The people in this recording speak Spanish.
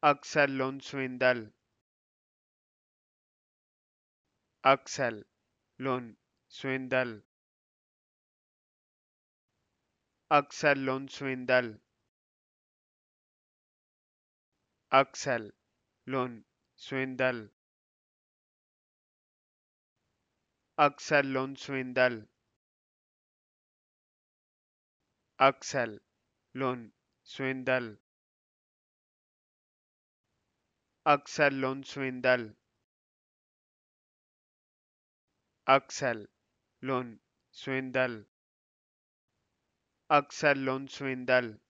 Axel Swindal. Axel Swindal. Axel Swindal. Axel Swindal. Axel Swindal. Axel Swindal. Axel Lonswindal. Axel Lonswindal. Axel Lonswindal.